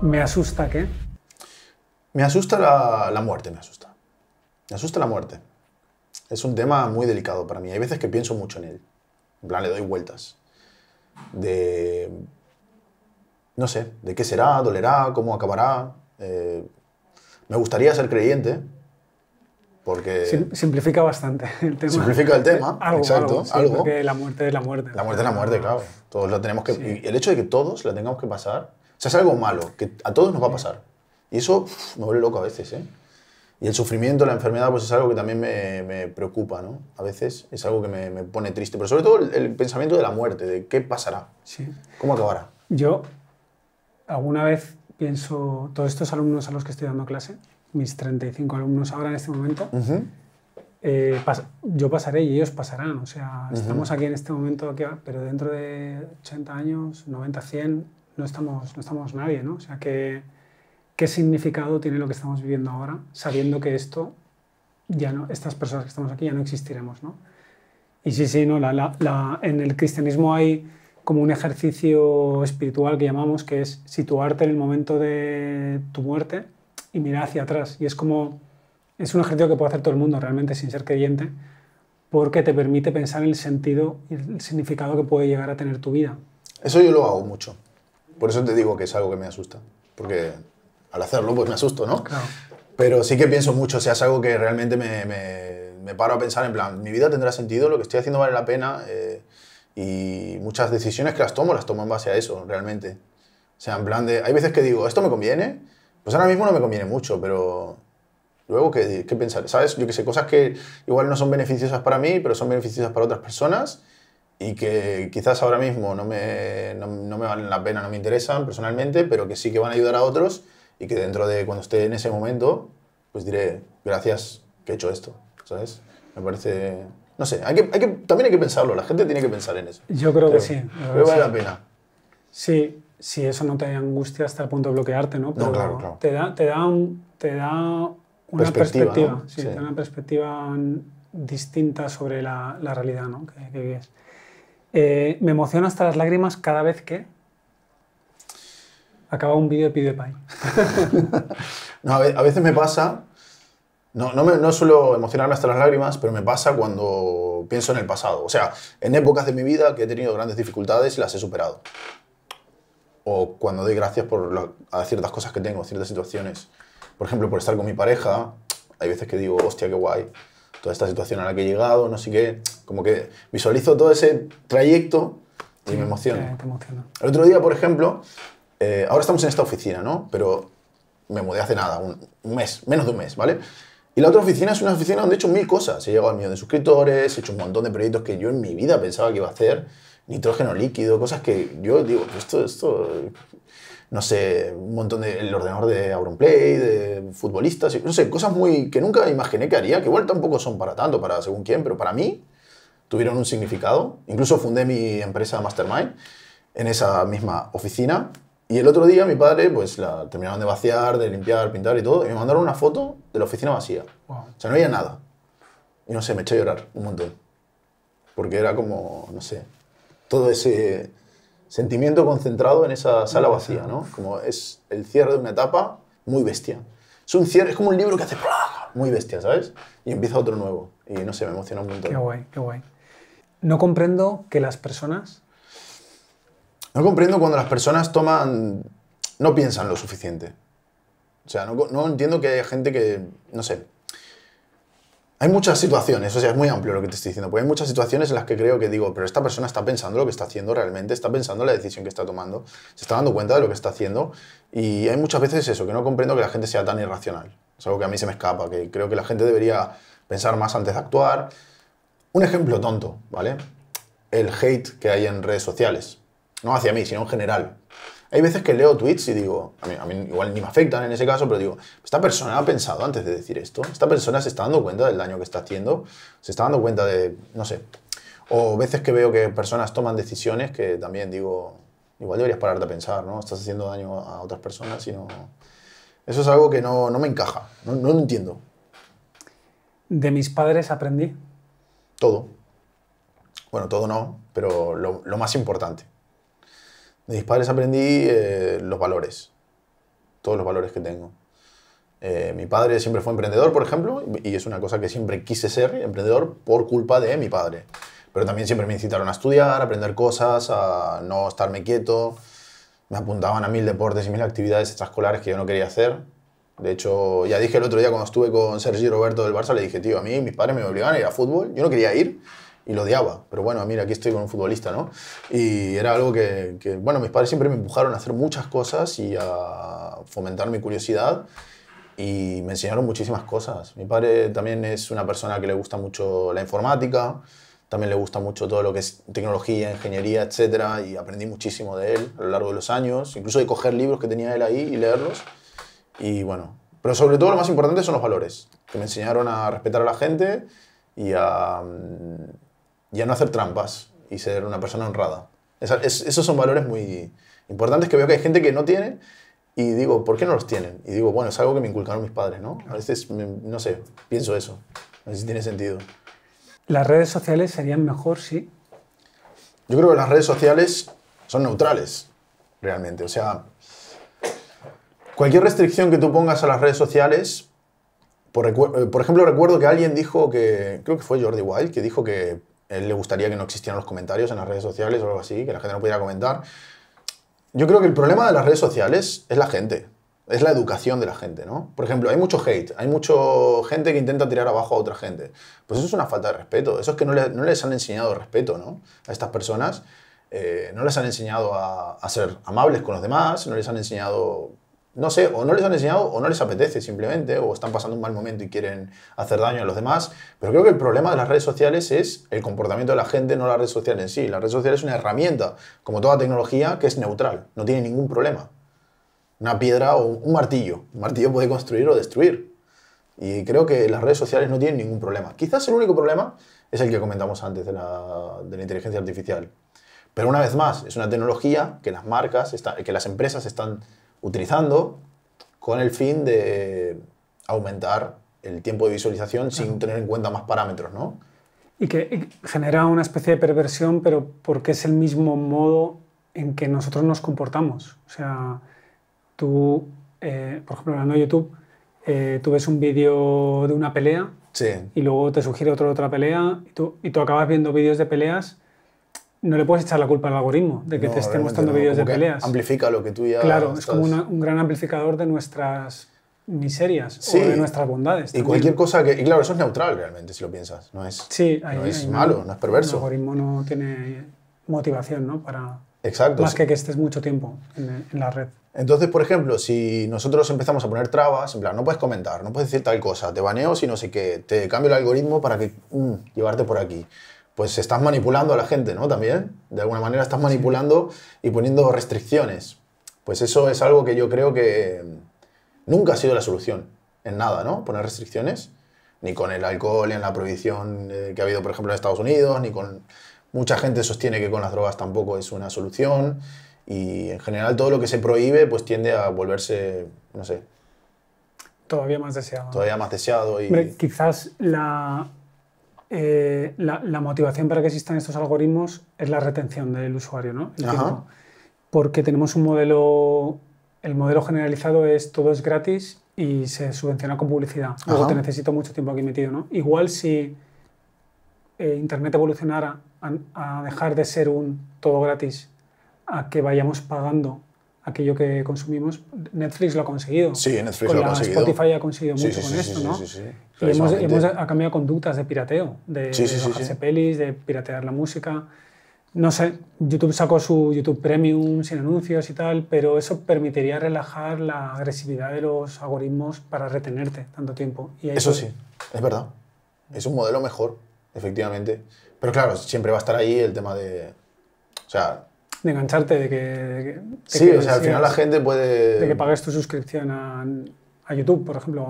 ¿Me asusta qué? Me asusta la, muerte, me asusta. Me asusta la muerte. Es un tema muy delicado para mí. Hay veces que pienso mucho en él. En plan, le doy vueltas. De... No sé, de qué será, dolerá, cómo acabará. Eh, me gustaría ser creyente, porque... Simplifica bastante el tema. Simplifica el tema, algo, Algo, la muerte es la muerte. La muerte es la muerte, claro. Todos tenemos que... Y el hecho de que todos la tengamos que pasar o sea, es algo malo, que a todos nos va a pasar. Y eso me vuelve loco a veces, ¿eh? Y el sufrimiento, la enfermedad, pues es algo que también me, preocupa, ¿no? A veces es algo que me, pone triste, pero sobre todo el, pensamiento de la muerte, de qué pasará, sí. cómo acabará. Yo alguna vez pienso, todos estos alumnos a los que estoy dando clase, mis 35 alumnos ahora en este momento, eh, yo pasaré y ellos pasarán. O sea, estamos aquí en este momento, pero dentro de 80 años, 90, 100, no estamos, no estamos nadie, ¿no? O sea, ¿qué, ¿qué significado tiene lo que estamos viviendo ahora, sabiendo que esto, ya no, estas personas que estamos aquí ya no existiremos, ¿no? Y sí, sí, no, en el cristianismo hay como un ejercicio espiritual que llamamos, que es situarte en el momento de tu muerte y mirar hacia atrás. Y es como, es un ejercicio que puede hacer todo el mundo realmente sin ser creyente, porque te permite pensar en el sentido y el significado que puede llegar a tener tu vida. Eso yo lo hago mucho. Por eso te digo que es algo que me asusta, porque al hacerlo pues me asusto, ¿no? Pero sí que pienso mucho, o sea, es algo que realmente me, paro a pensar en plan, mi vida tendrá sentido, lo que estoy haciendo vale la pena eh, y muchas decisiones que las tomo las tomo en base a eso, realmente. O sea, en plan de, hay veces que digo, esto me conviene, pues ahora mismo no me conviene mucho, pero luego qué, qué pensar, ¿sabes? Yo que sé, cosas que igual no son beneficiosas para mí, pero son beneficiosas para otras personas y que quizás ahora mismo no me, no, me valen la pena, no me interesan personalmente, pero que sí que van a ayudar a otros y que dentro de cuando esté en ese momento, pues diré, gracias que he hecho esto, ¿sabes? Me parece... No sé, hay que, hay que también hay que pensarlo, la gente tiene que pensar en eso. Yo creo, que sí. vale la pena. Sí, si eso no te angustia hasta el punto de bloquearte, ¿no? Pero no, claro, claro. Te da, te da, un, te da una perspectiva, sí, una perspectiva distinta sobre la, la realidad, ¿no? Que, que eh, me emociona hasta las lágrimas cada vez que acaba un vídeo de pide no, a veces me pasa, no, no, me, suelo emocionarme hasta las lágrimas, pero me pasa cuando pienso en el pasado. O sea, en épocas de mi vida que he tenido grandes dificultades y las he superado. O cuando doy gracias por a ciertas cosas que tengo, ciertas situaciones. Por ejemplo, por estar con mi pareja, hay veces que digo, hostia, qué guay toda esta situación a la que he llegado, no sé qué. Como que visualizo todo ese trayecto y me emociona. El otro día, por ejemplo, eh, ahora estamos en esta oficina, ¿no? Pero me mudé hace nada, un, un, mes, menos de un mes, ¿vale? Y la otra oficina es una oficina donde he hecho mil cosas. He llegado al millón de suscriptores, he hecho un montón de proyectos que yo en mi vida pensaba que iba a hacer. Nitrógeno líquido, cosas que yo digo, esto, esto no sé, un montón de, el ordenador de Play de futbolistas, no sé, cosas muy que nunca imaginé que haría, que igual tampoco son para tanto, para según quién, pero para mí tuvieron un significado. Incluso fundé mi empresa Mastermind en esa misma oficina. Y el otro día mi padre, pues la terminaron de vaciar, de limpiar, pintar y todo, y me mandaron una foto de la oficina vacía. O sea, no había nada. Y no sé, me eché a llorar un montón. Porque era como, no sé, todo ese sentimiento concentrado en esa sala vacía, ¿no? Como es el cierre de una etapa muy bestia. Es un cierre, es como un libro que hace muy bestia, ¿sabes? Y empieza otro nuevo. Y no sé, me emociona un montón. Qué guay, qué guay. No comprendo que las personas... No comprendo cuando las personas toman... No piensan lo suficiente. O sea, no, no entiendo que haya gente que, no sé, hay muchas situaciones, o sea, es muy amplio lo que te estoy diciendo, porque hay muchas situaciones en las que creo que digo, pero esta persona está pensando lo que está haciendo realmente, está pensando la decisión que está tomando, se está dando cuenta de lo que está haciendo, y hay muchas veces eso, que no comprendo que la gente sea tan irracional. Es algo que a mí se me escapa, que creo que la gente debería pensar más antes de actuar. Un ejemplo tonto, ¿vale? El hate que hay en redes sociales. No hacia mí, sino en general. Hay veces que leo tweets y digo, a mí, igual ni me afectan en ese caso, pero digo, esta persona ha pensado antes de decir esto, esta persona se está dando cuenta del daño que está haciendo, se está dando cuenta de, no sé, o veces que veo que personas toman decisiones que también digo, igual deberías pararte a pensar, ¿no? Estás haciendo daño a otras personas y no... Eso es algo que no, me encaja, no, no lo entiendo. ¿De mis padres aprendí? Todo. Bueno, todo no, pero lo más importante. De mis padres aprendí eh, los valores, todos los valores que tengo. Eh, mi padre siempre fue emprendedor, por ejemplo, y es una cosa que siempre quise ser emprendedor por culpa de mi padre. Pero también siempre me incitaron a estudiar, a aprender cosas, a no estarme quieto. Me apuntaban a mil deportes y mil actividades extraescolares que yo no quería hacer. De hecho, ya dije el otro día cuando estuve con Sergio Roberto del Barça, le dije, tío, a mí mis padres me obligaban a ir a fútbol, yo no quería ir y lo odiaba. Pero bueno, mira, aquí estoy con un futbolista, ¿no? Y era algo que, que, bueno, mis padres siempre me empujaron a hacer muchas cosas y a fomentar mi curiosidad y me enseñaron muchísimas cosas. Mi padre también es una persona que le gusta mucho la informática, también le gusta mucho todo lo que es tecnología, ingeniería, etc. Y aprendí muchísimo de él a lo largo de los años, incluso de coger libros que tenía él ahí y leerlos. Y bueno, pero sobre todo lo más importante son los valores, que me enseñaron a respetar a la gente y a mm, y no hacer trampas y ser una persona honrada. esos son valores muy importantes que veo que hay gente que no tiene y digo, ¿por qué no los tienen? Y digo, bueno, es algo que me inculcaron mis padres, ¿no? A veces, no sé, pienso eso. No sé si tiene sentido. ¿Las redes sociales serían mejor, sí? Yo creo que las redes sociales son neutrales, realmente. O sea, cualquier restricción que tú pongas a las redes sociales, por, eh, ejemplo, recuerdo que alguien dijo que, creo que fue Jordi Wild, que dijo que él le gustaría que no existieran los comentarios en las redes sociales o algo así, que la gente no pudiera comentar. Yo creo que el problema de las redes sociales es la gente, es la educación de la gente, ¿no? Por ejemplo, hay mucho hate, hay mucha gente que intenta tirar abajo a otra gente. Pues eso es una falta de respeto, eso es que no, les han enseñado respeto, ¿no? A estas personas, eh, no les han enseñado a ser amables con los demás, no les han enseñado no sé, o no les han enseñado o no les apetece simplemente, o están pasando un mal momento y quieren hacer daño a los demás. Pero creo que el problema de las redes sociales es el comportamiento de la gente, no la red social en sí. La red social es una herramienta, como toda tecnología, que es neutral, no tiene ningún problema. Una piedra o un martillo. Un martillo puede construir o destruir. Y creo que las redes sociales no tienen ningún problema. Quizás el único problema es el que comentamos antes de la, inteligencia artificial. Pero una vez más, es una tecnología que las marcas, que las empresas están utilizando con el fin de aumentar el tiempo de visualización sin tener en cuenta más parámetros, ¿no? Y que genera una especie de perversión, pero porque es el mismo modo en que nosotros nos comportamos. O sea, tú, eh, por ejemplo, hablando de YouTube, eh, tú ves un vídeo de una pelea y luego te sugiere otro otra pelea y tú, y tú acabas viendo vídeos de peleas no le puedes echar la culpa al algoritmo de que te esté mostrando videos vídeos de peleas. Amplifica lo que tú ya. Claro, es como un gran amplificador de nuestras miserias o de nuestras bondades. Y cualquier cosa que. Y claro, eso es neutral realmente, si lo piensas. No es, sí, es malo, no es perverso. El algoritmo no tiene motivación, ¿no? Para. Exacto. Más que que estés mucho tiempo e- en, la red. Entonces, por ejemplo, si nosotros empezamos a poner trabas, en plan, no puedes comentar, no puedes decir tal cosa, te baneo si no sé qué, te cambio el algoritmo para que mm, llevarte por aquí pues estás manipulando a la gente, ¿no? También, de alguna manera estás manipulando y poniendo restricciones. Pues eso es algo que yo creo que mm, nunca ha sido la solución en nada, ¿no? Poner restricciones, ni con el alcohol, ni en la prohibición eh, que ha habido, por ejemplo, en Estados Unidos, ni con... Mucha gente sostiene que con las drogas tampoco es una solución y en general todo lo que se prohíbe pues tiende a volverse, no sé... Todavía más deseado. Todavía más deseado y... Hombre, quizás la, eh, la, motivación para que existan estos algoritmos es la retención del usuario, ¿no? Porque tenemos un modelo, el modelo generalizado es todo es gratis y se subvenciona con publicidad. Luego te necesito mucho tiempo aquí metido, ¿no? Igual si eh, Internet evolucionara a dejar de ser un todo gratis a que vayamos pagando aquello que consumimos. Netflix lo ha conseguido. Sí, Netflix lo ha conseguido. Spotify ha conseguido mucho con sí, esto, ¿no? Y hemos, hemos, cambiado conductas de pirateo, de, de bajarse pelis, de piratear la música. No sé, YouTube sacó su YouTube Premium sin anuncios y tal, pero eso permitiría relajar la agresividad de los algoritmos para retenerte tanto tiempo. Y eso sí, es verdad. Es un modelo mejor, efectivamente. Pero claro, siempre va a estar ahí el tema de... O sea, de engancharte, de que... sí, o sea, al final la gente puede... De que pagues tu suscripción a, YouTube, por ejemplo.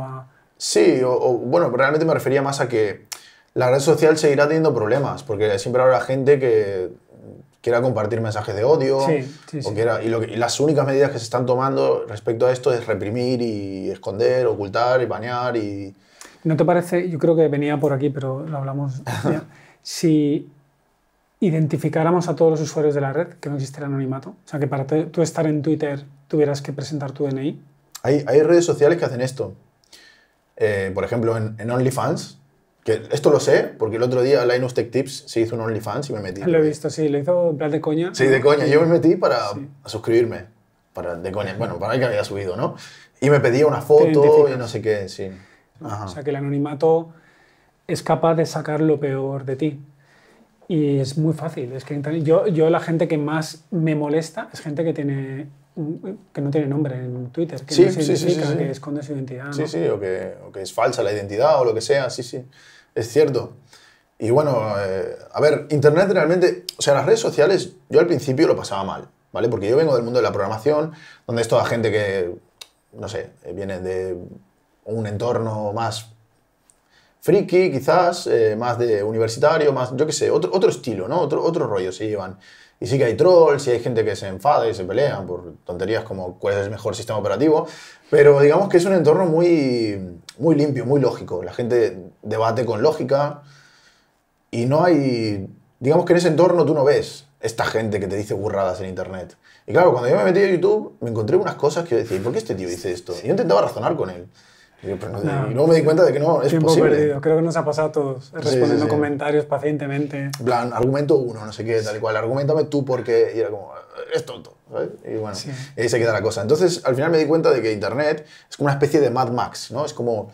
Sí, o, bueno, realmente me refería más a que la red social seguirá teniendo problemas, porque siempre habrá gente que quiera compartir mensajes de odio, sí, y, las únicas medidas que se están tomando respecto a esto es reprimir y esconder, ocultar y bañar y... ¿No te parece? Yo creo que venía por aquí, pero lo hablamos. si identificáramos a todos los usuarios de la red, que no existiera anonimato. O sea, que para tú estar en Twitter tuvieras que presentar tu DNI. Hay, redes sociales que hacen esto. Eh, por ejemplo, en, OnlyFans, que esto lo sé, porque el otro día Linus Tech Tips se hizo un OnlyFans y me metí. Lo he visto, sí, lo hizo en plan de coña. Sí, de coña. Yo me metí para suscribirme. Para, de coña, bueno, para el que había subido, ¿no? Y me pedía una foto y no sé qué, sí. O sea, que el anonimato es capaz de sacar lo peor de ti. Y es muy fácil. Es que yo, yo la gente que más me molesta es gente que tiene que no tiene nombre en Twitter, que sí, que esconde su identidad. Sí, sí, o que, o que, es falsa la identidad o lo que sea, sí, sí, es cierto. Y bueno, eh, a ver, Internet realmente, o sea, las redes sociales, yo al principio lo pasaba mal, ¿vale? Porque yo vengo del mundo de la programación, donde es toda gente que, no sé, viene de un entorno más friki, quizás, eh, más de universitario, más, yo qué sé, otro, otro estilo, ¿no? Otro, otro rollo se llevan. Y sí que hay trolls y hay gente que se enfada y se pelean por tonterías como cuál es el mejor sistema operativo, pero digamos que es un entorno muy, muy limpio, muy lógico. La gente debate con lógica y no hay... Digamos que en ese entorno tú no ves esta gente que te dice burradas en internet. Y claro, cuando yo me metí a YouTube, me encontré unas cosas que yo decía, ¿por qué este tío dice esto? Y yo intentaba razonar con él. Y, no, luego me di cuenta de que no, es posible. Creo que nos ha pasado a todos, respondiendo comentarios pacientemente. En plan, argumento uno, no sé qué, tal y cual, argumentame tú porque... Y era como, eh, es tonto. Y bueno, y ahí se queda la cosa. Entonces, al final me di cuenta de que Internet es como una especie de Mad Max, ¿no? Es como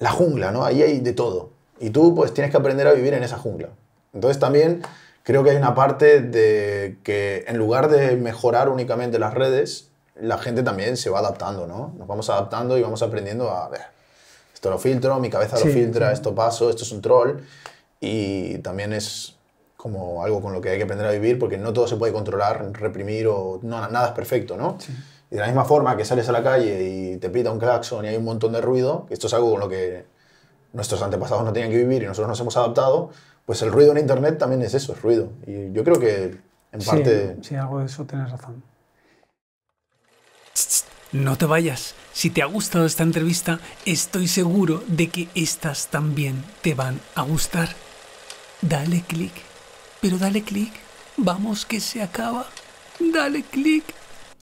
la jungla, ¿no? Ahí hay de todo. Y tú, pues, tienes que aprender a vivir en esa jungla. Entonces, también creo que hay una parte de que en lugar de mejorar únicamente las redes, la gente también se va adaptando, ¿no? Nos vamos adaptando y vamos aprendiendo a ver, esto lo filtro, mi cabeza lo filtra, esto paso, esto es un troll y también es como algo con lo que hay que aprender a vivir porque no todo se puede controlar, reprimir o nada es perfecto, ¿no? Y de la misma forma que sales a la calle y te pita un claxon y hay un montón de ruido, esto es algo con lo que nuestros antepasados no tenían que vivir y nosotros nos hemos adaptado, pues el ruido en Internet también es eso, es ruido. Y yo creo que en parte... sí algo de eso tienes razón. No te vayas, si te ha gustado esta entrevista, estoy seguro de que estas también te van a gustar. Dale clic, pero dale clic, vamos que se acaba. Dale clic.